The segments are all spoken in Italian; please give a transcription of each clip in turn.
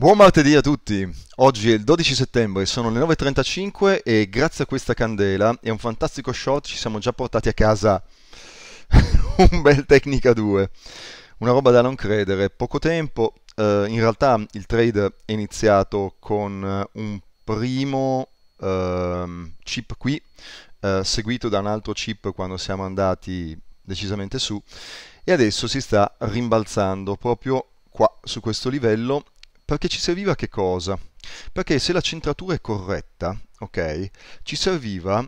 Buon martedì a tutti! Oggi è il 12 settembre, sono le 9.35 e grazie a questa candela e a un fantastico shot ci siamo già portati a casa un bel Tecnica 2. Una roba da non credere, poco tempo, eh, in realtà il trade è iniziato con eh, un primo eh, chip qui, eh, seguito da un altro chip quando siamo andati decisamente su e adesso si sta rimbalzando proprio qua su questo livello perché ci serviva che cosa? Perché se la centratura è corretta, ok, ci serviva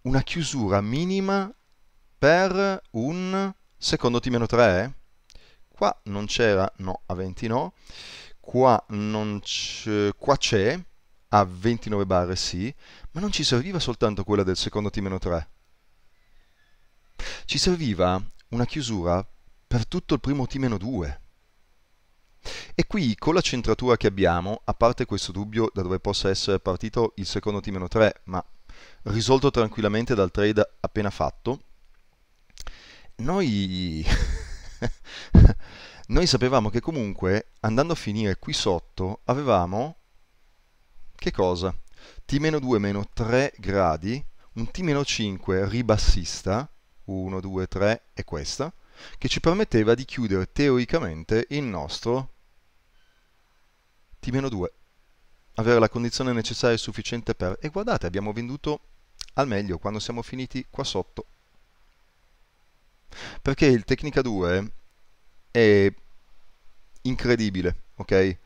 una chiusura minima per un secondo t 3. Eh? Qua non c'era, no, a 20 no. Qua non c'è, qua c'è, a 29 barre sì, ma non ci serviva soltanto quella del secondo t 3. Ci serviva una chiusura per tutto il primo t 2. E qui con la centratura che abbiamo, a parte questo dubbio da dove possa essere partito il secondo T-3, ma risolto tranquillamente dal trade appena fatto, noi... noi sapevamo che comunque andando a finire qui sotto avevamo... Che cosa? T-2-3 gradi, un T-5 ribassista, 1, 2, 3 e questa, che ci permetteva di chiudere teoricamente il nostro T-2 avere la condizione necessaria e sufficiente per e guardate abbiamo venduto al meglio quando siamo finiti qua sotto perché il Tecnica 2 è incredibile ok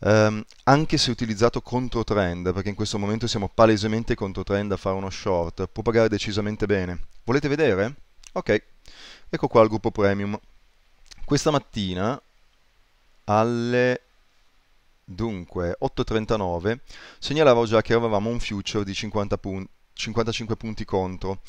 um, anche se utilizzato contro trend perché in questo momento siamo palesemente contro trend a fare uno short può pagare decisamente bene volete vedere? ok ecco qua il gruppo premium questa mattina alle Dunque, 8.39 segnalavo già che avevamo un future di 50 punti. 55 punti contro.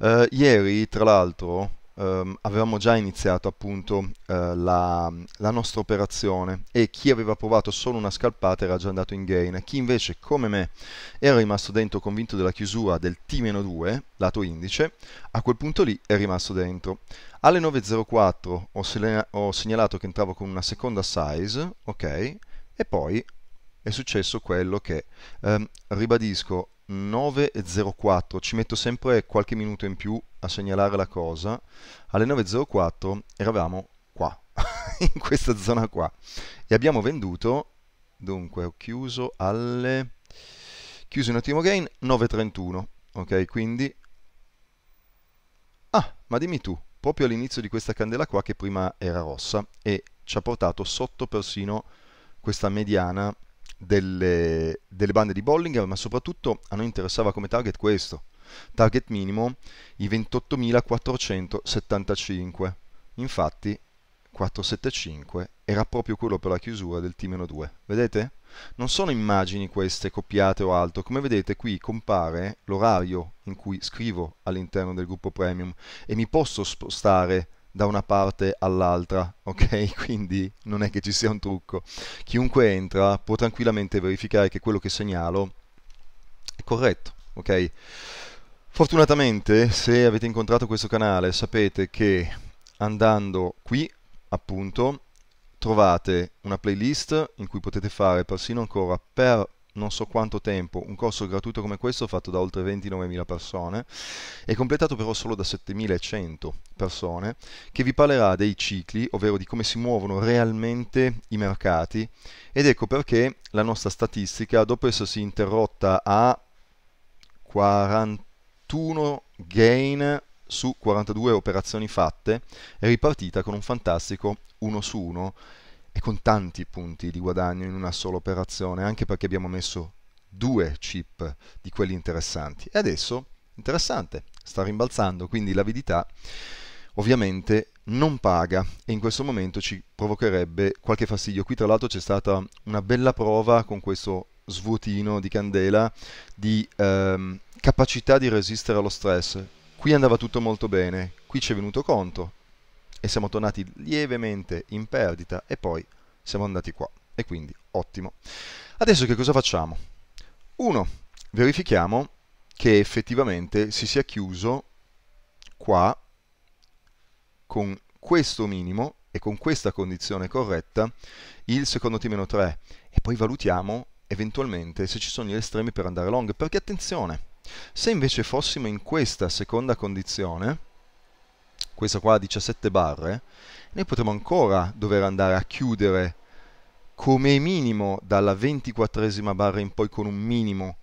Uh, ieri, tra l'altro, um, avevamo già iniziato appunto uh, la, la, nostra operazione e chi aveva provato solo una scalpata era già andato in gain. Chi invece, come me, era rimasto dentro convinto della chiusura del T-2, lato indice, a quel punto lì è rimasto dentro. Alle 9.04 ho, ho segnalato che entravo con una seconda size, ok, e poi è successo quello che, ehm, ribadisco, 9.04, ci metto sempre qualche minuto in più a segnalare la cosa, alle 9.04 eravamo qua, in questa zona qua, e abbiamo venduto, dunque ho chiuso alle, chiuso un attimo gain, 9.31, ok, quindi, ah, ma dimmi tu, proprio all'inizio di questa candela qua che prima era rossa e ci ha portato sotto persino questa mediana delle, delle bande di Bollinger, ma soprattutto a noi interessava come target questo, target minimo i 28.475, infatti 475 era proprio quello per la chiusura del T-2, vedete? Non sono immagini queste copiate o altro, come vedete qui compare l'orario in cui scrivo all'interno del gruppo premium e mi posso spostare da una parte all'altra, ok? Quindi non è che ci sia un trucco. Chiunque entra può tranquillamente verificare che quello che segnalo è corretto, ok? Fortunatamente, se avete incontrato questo canale, sapete che andando qui, appunto, trovate una playlist in cui potete fare persino ancora per non so quanto tempo un corso gratuito come questo fatto da oltre 29.000 persone e completato però solo da 7.100 persone che vi parlerà dei cicli, ovvero di come si muovono realmente i mercati ed ecco perché la nostra statistica dopo essersi interrotta a 41 gain su 42 operazioni fatte è ripartita con un fantastico 1 su 1 e con tanti punti di guadagno in una sola operazione, anche perché abbiamo messo due chip di quelli interessanti. E adesso, interessante, sta rimbalzando, quindi l'avidità ovviamente non paga e in questo momento ci provocherebbe qualche fastidio. Qui tra l'altro c'è stata una bella prova con questo svuotino di candela di ehm, capacità di resistere allo stress. Qui andava tutto molto bene, qui ci è venuto conto e siamo tornati lievemente in perdita e poi siamo andati qua e quindi ottimo. Adesso che cosa facciamo? 1. Verifichiamo che effettivamente si sia chiuso qua con questo minimo e con questa condizione corretta il secondo T-3 e poi valutiamo eventualmente se ci sono gli estremi per andare long perché attenzione se invece fossimo in questa seconda condizione questa qua ha 17 barre, noi potremmo ancora dover andare a chiudere come minimo dalla 24esima barra in poi con un minimo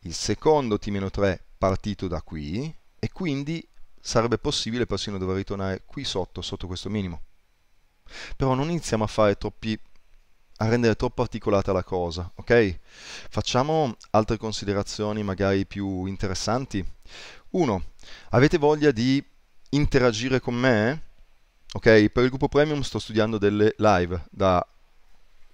il secondo T-3 partito da qui e quindi sarebbe possibile persino dover ritornare qui sotto, sotto questo minimo. Però non iniziamo a fare troppi a rendere troppo articolata la cosa, ok? Facciamo altre considerazioni magari più interessanti. 1. Avete voglia di interagire con me, ok? Per il gruppo premium sto studiando delle live da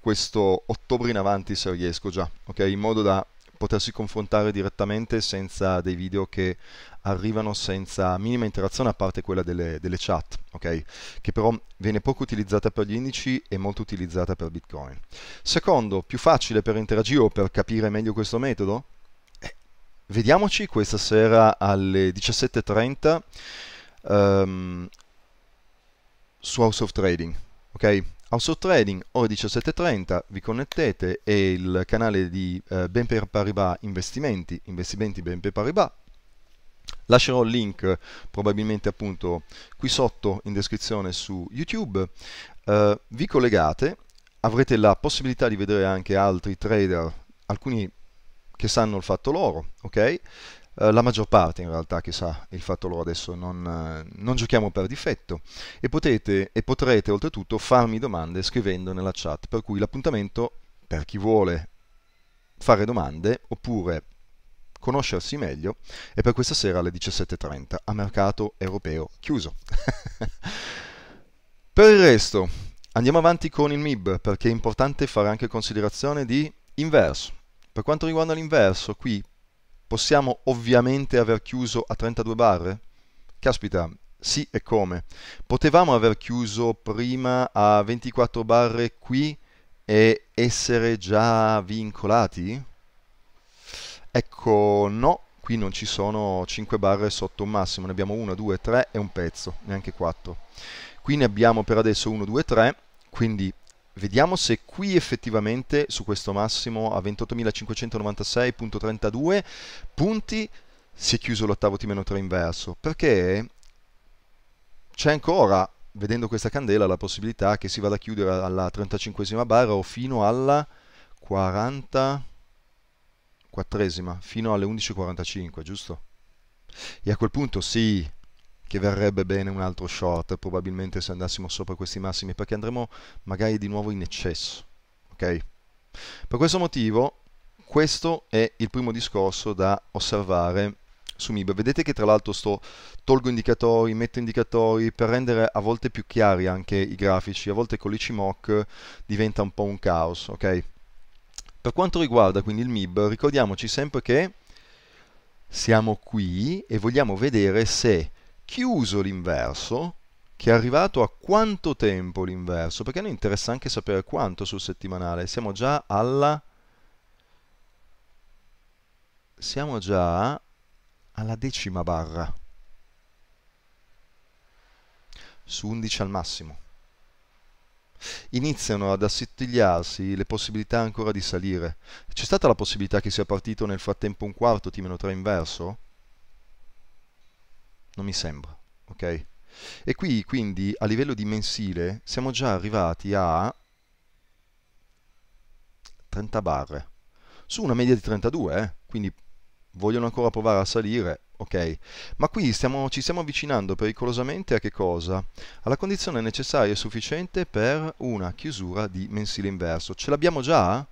questo ottobre in avanti se riesco già, ok? In modo da potersi confrontare direttamente senza dei video che arrivano senza minima interazione a parte quella delle, delle chat, ok? Che però viene poco utilizzata per gli indici e molto utilizzata per Bitcoin. Secondo, più facile per interagire o per capire meglio questo metodo? Eh, vediamoci questa sera alle 17.30 um, su House of Trading. Ok? House of Trading ore 17.30, vi connettete e il canale di eh, BNP Paribas Investimenti, Investimenti BNP Paribas. Lascerò il link probabilmente appunto qui sotto in descrizione su YouTube. Uh, vi collegate, avrete la possibilità di vedere anche altri trader, alcuni che sanno il fatto loro, ok? Eh, la maggior parte in realtà, chissà il fatto loro adesso, non, eh, non giochiamo per difetto e potete e potrete oltretutto farmi domande scrivendo nella chat, per cui l'appuntamento per chi vuole fare domande oppure conoscersi meglio è per questa sera alle 17.30 a mercato europeo chiuso. per il resto andiamo avanti con il MIB perché è importante fare anche considerazione di inverso. Per quanto riguarda l'inverso, qui possiamo ovviamente aver chiuso a 32 barre? Caspita, sì e come. Potevamo aver chiuso prima a 24 barre qui e essere già vincolati? Ecco, no, qui non ci sono 5 barre sotto un massimo, ne abbiamo 1, 2, 3 e un pezzo, neanche 4. Qui ne abbiamo per adesso 1, 2, 3, quindi Vediamo se qui effettivamente su questo massimo a 28.596.32 punti si è chiuso l'ottavo T meno 3 inverso, perché c'è ancora, vedendo questa candela, la possibilità che si vada a chiudere alla 35 barra o fino alla 44esima, fino alle 11.45, giusto? E a quel punto sì, che verrebbe bene un altro short, probabilmente se andassimo sopra questi massimi, perché andremo magari di nuovo in eccesso. Ok? Per questo motivo, questo è il primo discorso da osservare su MIB. Vedete che tra l'altro sto tolgo indicatori, metto indicatori per rendere a volte più chiari anche i grafici, a volte con l'ICMOC diventa un po' un caos, ok? Per quanto riguarda quindi il MIB, ricordiamoci sempre che siamo qui e vogliamo vedere se chiuso l'inverso, che è arrivato a quanto tempo l'inverso, perché a noi interessa anche sapere quanto sul settimanale, siamo già alla... siamo già alla decima barra, su 11 al massimo. Iniziano ad assottigliarsi le possibilità ancora di salire. C'è stata la possibilità che sia partito nel frattempo un quarto T-3 inverso? non mi sembra, ok? E qui quindi a livello di mensile siamo già arrivati a 30 barre, su una media di 32, eh? quindi vogliono ancora provare a salire, ok? Ma qui stiamo, ci stiamo avvicinando pericolosamente a che cosa? Alla condizione necessaria e sufficiente per una chiusura di mensile inverso. Ce l'abbiamo già?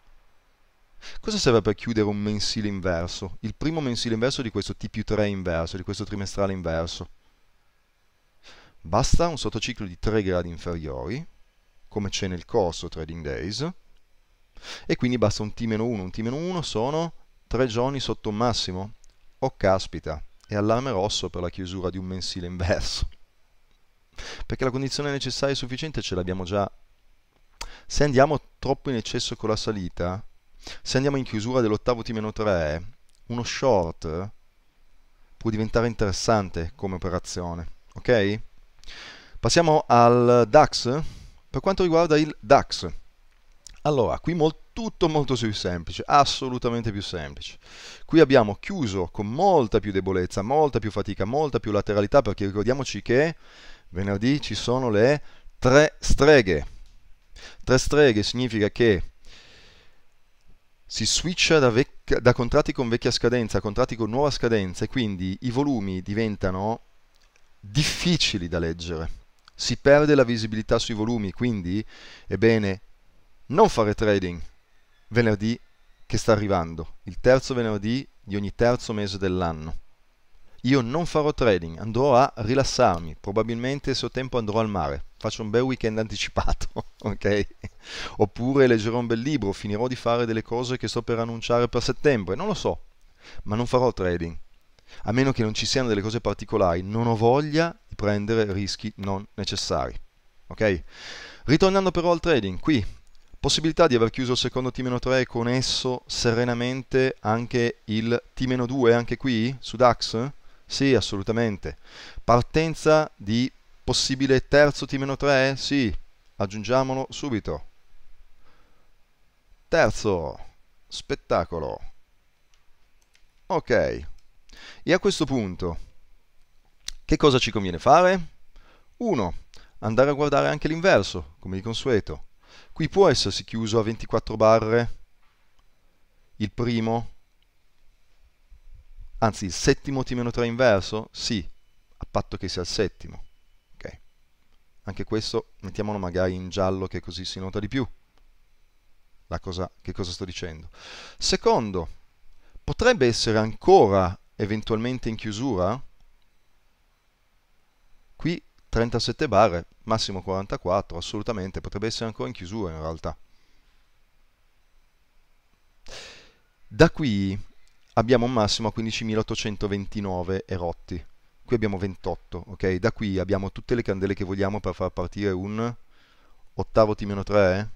Cosa serve per chiudere un mensile inverso? Il primo mensile inverso di questo T più 3 inverso, di questo trimestrale inverso. Basta un sottociclo di 3 gradi inferiori, come c'è nel corso Trading Days, e quindi basta un T-1. Un T-1 sono 3 giorni sotto un massimo. Oh caspita, è allarme rosso per la chiusura di un mensile inverso. Perché la condizione necessaria e sufficiente ce l'abbiamo già. Se andiamo troppo in eccesso con la salita, se andiamo in chiusura dell'ottavo T-3, uno short può diventare interessante come operazione, ok? Passiamo al DAX. Per quanto riguarda il DAX, allora, qui molto, tutto molto più semplice, assolutamente più semplice. Qui abbiamo chiuso con molta più debolezza, molta più fatica, molta più lateralità, perché ricordiamoci che venerdì ci sono le tre streghe. Tre streghe significa che si switcha da, vec- da contratti con vecchia scadenza a contratti con nuova scadenza e quindi i volumi diventano difficili da leggere. Si perde la visibilità sui volumi, quindi è non fare trading venerdì che sta arrivando, il terzo venerdì di ogni terzo mese dell'anno. Io non farò trading, andrò a rilassarmi, probabilmente se ho tempo andrò al mare faccio un bel weekend anticipato, ok? Oppure leggerò un bel libro, finirò di fare delle cose che sto per annunciare per settembre, non lo so, ma non farò trading. A meno che non ci siano delle cose particolari, non ho voglia di prendere rischi non necessari. Ok? Ritornando però al trading, qui possibilità di aver chiuso il secondo T-3 e con esso serenamente anche il T-2, anche qui su DAX? Sì, assolutamente. Partenza di Possibile terzo T-3? Sì, aggiungiamolo subito. Terzo, spettacolo. Ok, e a questo punto che cosa ci conviene fare? 1. Andare a guardare anche l'inverso, come di consueto. Qui può essersi chiuso a 24 barre il primo, anzi il settimo T-3 inverso? Sì, a patto che sia il settimo. Anche questo mettiamolo magari in giallo che così si nota di più. La Cosa, che cosa sto dicendo. Secondo, potrebbe essere ancora eventualmente in chiusura? Qui 37 barre, massimo 44, assolutamente, potrebbe essere ancora in chiusura in realtà. Da qui abbiamo un massimo a 15.829 erotti qui abbiamo 28, ok? Da qui abbiamo tutte le candele che vogliamo per far partire un ottavo T-3 eh?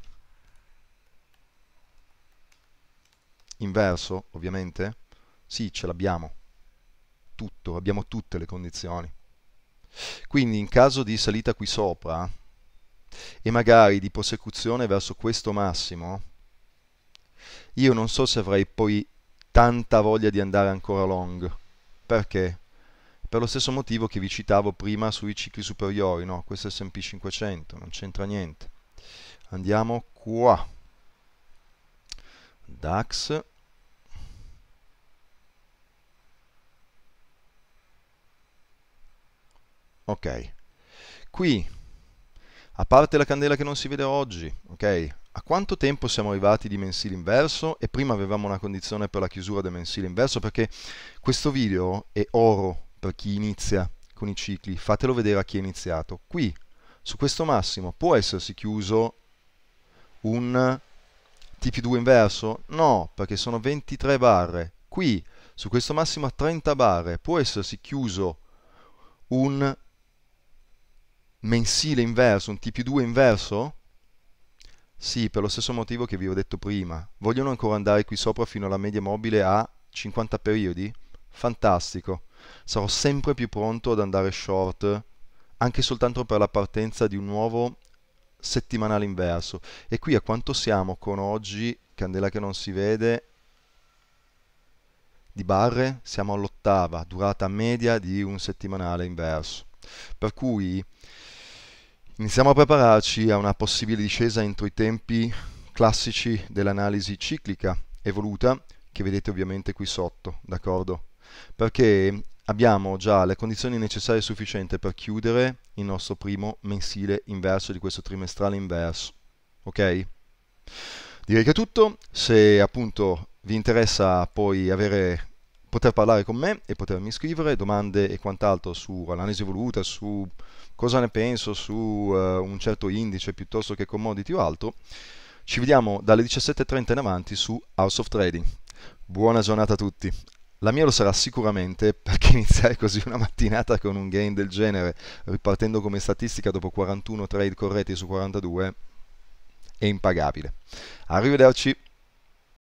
inverso, ovviamente. Sì, ce l'abbiamo. Tutto, abbiamo tutte le condizioni. Quindi in caso di salita qui sopra e magari di prosecuzione verso questo massimo, io non so se avrei poi tanta voglia di andare ancora long. Perché? per lo stesso motivo che vi citavo prima sui cicli superiori, no? Questo è S&P 500, non c'entra niente. Andiamo qua. DAX. Ok. Qui, a parte la candela che non si vede oggi, ok? A quanto tempo siamo arrivati di mensile inverso? E prima avevamo una condizione per la chiusura del mensile inverso perché questo video è oro per chi inizia con i cicli, fatelo vedere a chi è iniziato. Qui, su questo massimo, può essersi chiuso un TP2 inverso? No, perché sono 23 barre. Qui, su questo massimo a 30 barre, può essersi chiuso un mensile inverso, un TP2 inverso? Sì, per lo stesso motivo che vi ho detto prima. Vogliono ancora andare qui sopra fino alla media mobile a 50 periodi? Fantastico sarò sempre più pronto ad andare short anche soltanto per la partenza di un nuovo settimanale inverso e qui a quanto siamo con oggi candela che non si vede di barre siamo all'ottava durata media di un settimanale inverso per cui iniziamo a prepararci a una possibile discesa entro i tempi classici dell'analisi ciclica evoluta che vedete ovviamente qui sotto d'accordo perché abbiamo già le condizioni necessarie e sufficienti per chiudere il nostro primo mensile inverso di questo trimestrale inverso. Ok? Direi che è tutto. Se appunto vi interessa poi avere, poter parlare con me e potermi scrivere domande e quant'altro sull'analisi evoluta, su cosa ne penso, su uh, un certo indice piuttosto che commodity o altro, ci vediamo dalle 17.30 in avanti su House of Trading. Buona giornata a tutti. La mia lo sarà sicuramente perché iniziare così una mattinata con un gain del genere, ripartendo come statistica dopo 41 trade corretti su 42, è impagabile. Arrivederci.